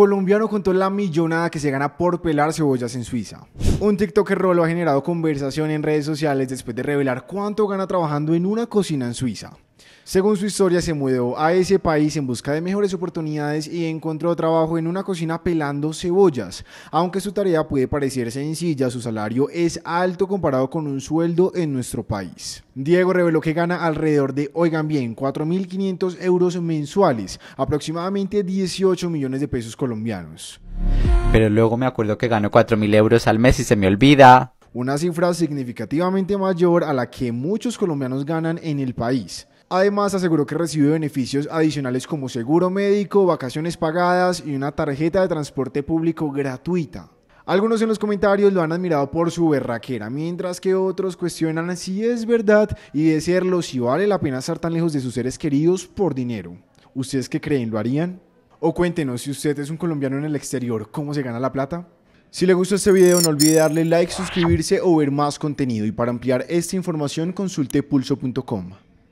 Colombiano contó la millonada que se gana por pelar cebollas en Suiza. Un TikToker rolo ha generado conversación en redes sociales después de revelar cuánto gana trabajando en una cocina en Suiza. Según su historia, se mudó a ese país en busca de mejores oportunidades y encontró trabajo en una cocina pelando cebollas. Aunque su tarea puede parecer sencilla, su salario es alto comparado con un sueldo en nuestro país. Diego reveló que gana alrededor de, oigan bien, 4.500 euros mensuales, aproximadamente 18 millones de pesos colombianos. Pero luego me acuerdo que gano 4.000 euros al mes y se me olvida una cifra significativamente mayor a la que muchos colombianos ganan en el país. Además, aseguró que recibió beneficios adicionales como seguro médico, vacaciones pagadas y una tarjeta de transporte público gratuita. Algunos en los comentarios lo han admirado por su berraquera, mientras que otros cuestionan si es verdad y de serlo si vale la pena estar tan lejos de sus seres queridos por dinero. ¿Ustedes qué creen? ¿Lo harían? O cuéntenos si usted es un colombiano en el exterior, ¿cómo se gana la plata? Si le gustó este video no olvide darle like, suscribirse o ver más contenido y para ampliar esta información consulte pulso.com.